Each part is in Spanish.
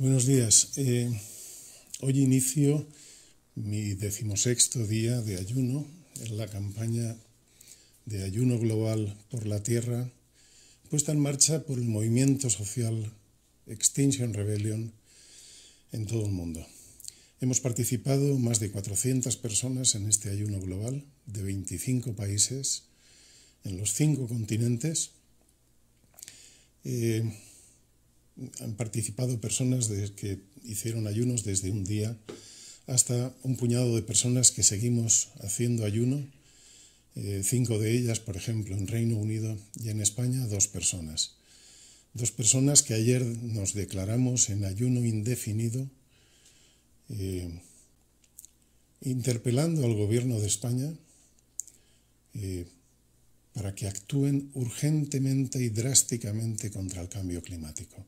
Buenos días. Eh, hoy inicio mi decimosexto día de ayuno en la campaña de ayuno global por la tierra, puesta en marcha por el movimiento social Extinction Rebellion en todo el mundo. Hemos participado más de 400 personas en este ayuno global de 25 países en los cinco continentes. Eh, han participado personas que hicieron ayunos desde un día hasta un puñado de personas que seguimos haciendo ayuno, eh, cinco de ellas, por ejemplo, en Reino Unido y en España, dos personas. Dos personas que ayer nos declaramos en ayuno indefinido, eh, interpelando al gobierno de España eh, para que actúen urgentemente y drásticamente contra el cambio climático.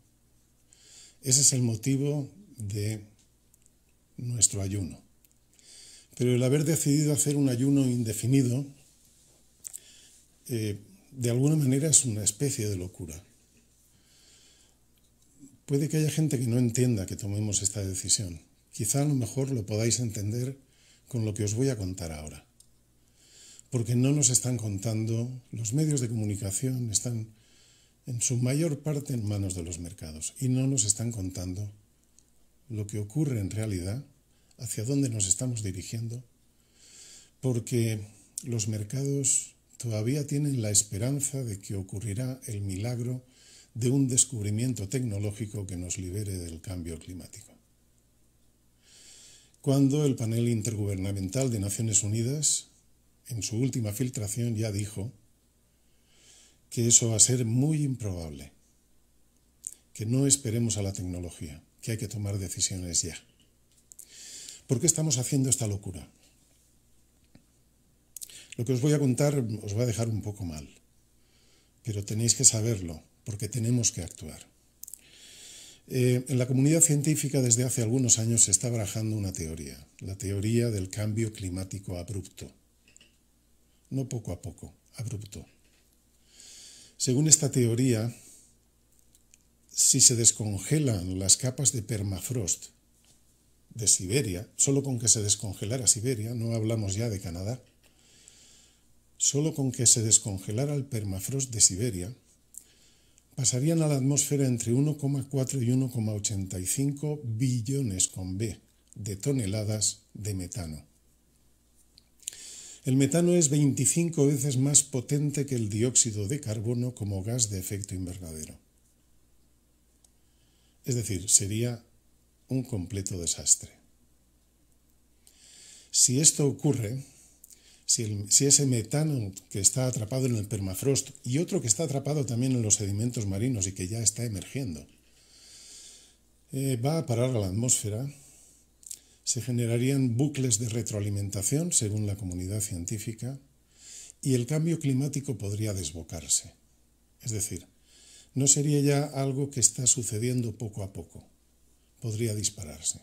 Ese es el motivo de nuestro ayuno. Pero el haber decidido hacer un ayuno indefinido, eh, de alguna manera es una especie de locura. Puede que haya gente que no entienda que tomemos esta decisión. Quizá a lo mejor lo podáis entender con lo que os voy a contar ahora. Porque no nos están contando, los medios de comunicación están en su mayor parte en manos de los mercados y no nos están contando lo que ocurre en realidad, hacia dónde nos estamos dirigiendo, porque los mercados todavía tienen la esperanza de que ocurrirá el milagro de un descubrimiento tecnológico que nos libere del cambio climático. Cuando el panel intergubernamental de Naciones Unidas, en su última filtración, ya dijo que eso va a ser muy improbable, que no esperemos a la tecnología, que hay que tomar decisiones ya. ¿Por qué estamos haciendo esta locura? Lo que os voy a contar os va a dejar un poco mal, pero tenéis que saberlo, porque tenemos que actuar. Eh, en la comunidad científica desde hace algunos años se está barajando una teoría, la teoría del cambio climático abrupto. No poco a poco, abrupto. Según esta teoría, si se descongelan las capas de permafrost de Siberia, solo con que se descongelara Siberia, no hablamos ya de Canadá, solo con que se descongelara el permafrost de Siberia, pasarían a la atmósfera entre 1,4 y 1,85 billones con B de toneladas de metano. El metano es 25 veces más potente que el dióxido de carbono como gas de efecto invernadero. Es decir, sería un completo desastre. Si esto ocurre, si, ese metano que está atrapado en el permafrost y otro que está atrapado también en los sedimentos marinos y que ya está emergiendo, eh, va a parar a la atmósfera, se generarían bucles de retroalimentación, según la comunidad científica, y el cambio climático podría desbocarse. Es decir, no sería ya algo que está sucediendo poco a poco. Podría dispararse.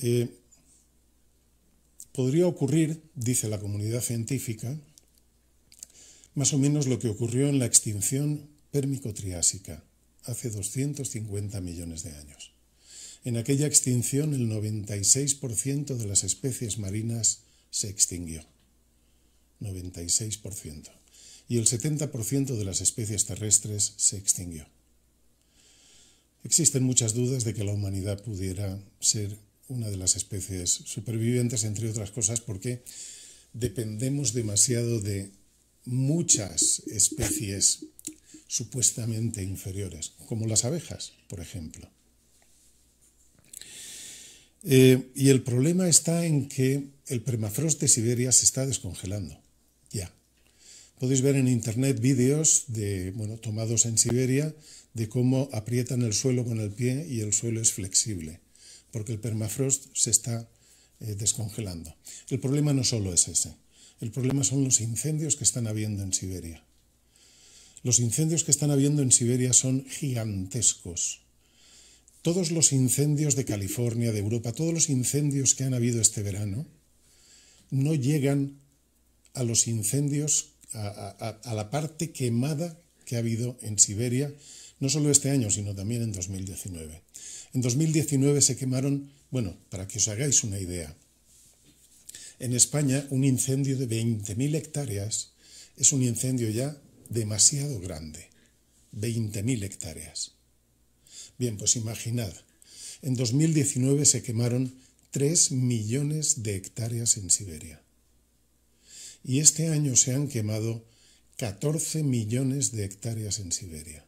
Eh, podría ocurrir, dice la comunidad científica, más o menos lo que ocurrió en la extinción pérmico-triásica hace 250 millones de años. En aquella extinción el 96% de las especies marinas se extinguió. 96%. Y el 70% de las especies terrestres se extinguió. Existen muchas dudas de que la humanidad pudiera ser una de las especies supervivientes, entre otras cosas, porque dependemos demasiado de muchas especies supuestamente inferiores, como las abejas, por ejemplo. Eh, y el problema está en que el permafrost de Siberia se está descongelando. Ya. Podéis ver en internet vídeos de, bueno, tomados en Siberia de cómo aprietan el suelo con el pie y el suelo es flexible, porque el permafrost se está eh, descongelando. El problema no solo es ese, el problema son los incendios que están habiendo en Siberia. Los incendios que están habiendo en Siberia son gigantescos todos los incendios de California, de Europa, todos los incendios que han habido este verano, no llegan a los incendios, a, la parte quemada que ha habido en Siberia, no solo este año, sino también en 2019. En 2019 se quemaron, bueno, para que os hagáis una idea, en España un incendio de 20.000 hectáreas es un incendio ya demasiado grande. 20.000 hectáreas. Bien, pues imaginad, en 2019 se quemaron 3 millones de hectáreas en Siberia. Y este año se han quemado 14 millones de hectáreas en Siberia.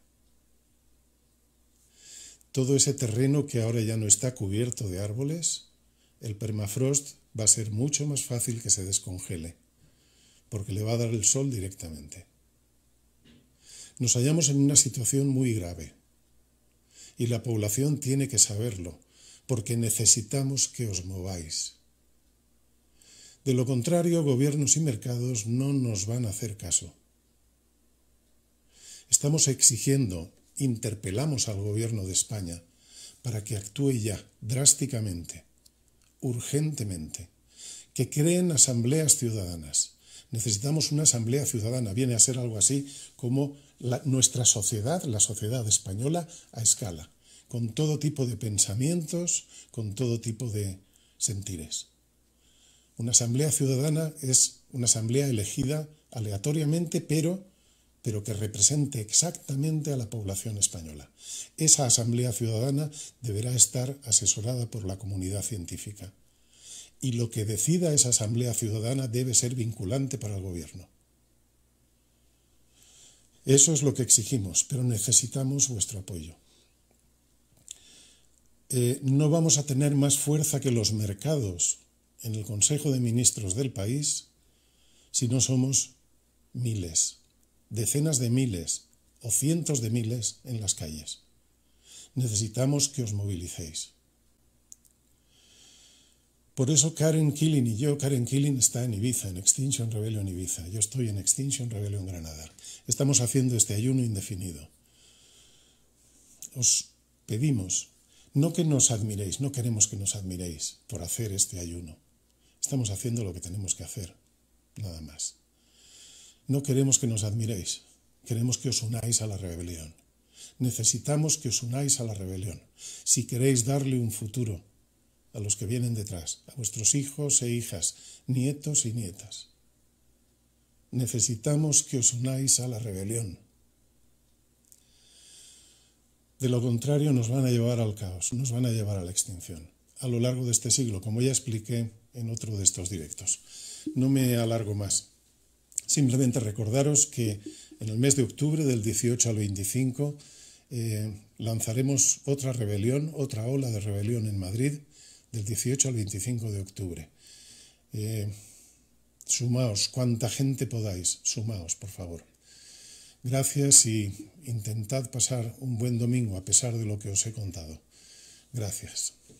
Todo ese terreno que ahora ya no está cubierto de árboles, el permafrost va a ser mucho más fácil que se descongele, porque le va a dar el sol directamente. Nos hallamos en una situación muy grave y la población tiene que saberlo, porque necesitamos que os mováis. De lo contrario, gobiernos y mercados no nos van a hacer caso. Estamos exigiendo, interpelamos al gobierno de España para que actúe ya, drásticamente, urgentemente, que creen asambleas ciudadanas. Necesitamos una asamblea ciudadana, viene a ser algo así como nuestra sociedad, la sociedad española, a escala, con todo tipo de pensamientos, con todo tipo de sentires. Una asamblea ciudadana es una asamblea elegida aleatoriamente, pero, pero que represente exactamente a la población española. Esa asamblea ciudadana deberá estar asesorada por la comunidad científica. Y lo que decida esa asamblea ciudadana debe ser vinculante para el gobierno. Eso es lo que exigimos, pero necesitamos vuestro apoyo. Eh, no vamos a tener más fuerza que los mercados en el Consejo de Ministros del país si no somos miles, decenas de miles o cientos de miles en las calles. Necesitamos que os movilicéis. Por eso Karen Killing y yo, Karen Killing está en Ibiza, en Extinction Rebellion Ibiza. Yo estoy en Extinction Rebellion Granada. Estamos haciendo este ayuno indefinido. Os pedimos, no que nos admiréis, no queremos que nos admiréis por hacer este ayuno. Estamos haciendo lo que tenemos que hacer, nada más. No queremos que nos admiréis, queremos que os unáis a la rebelión. Necesitamos que os unáis a la rebelión. Si queréis darle un futuro a los que vienen detrás, a vuestros hijos e hijas, nietos y nietas. Necesitamos que os unáis a la rebelión. De lo contrario nos van a llevar al caos, nos van a llevar a la extinción, a lo largo de este siglo, como ya expliqué en otro de estos directos. No me alargo más. Simplemente recordaros que en el mes de octubre, del 18 al 25, eh, lanzaremos otra rebelión, otra ola de rebelión en Madrid, del 18 al 25 de octubre. Eh, sumaos, cuanta gente podáis, sumaos, por favor. Gracias y intentad pasar un buen domingo a pesar de lo que os he contado. Gracias.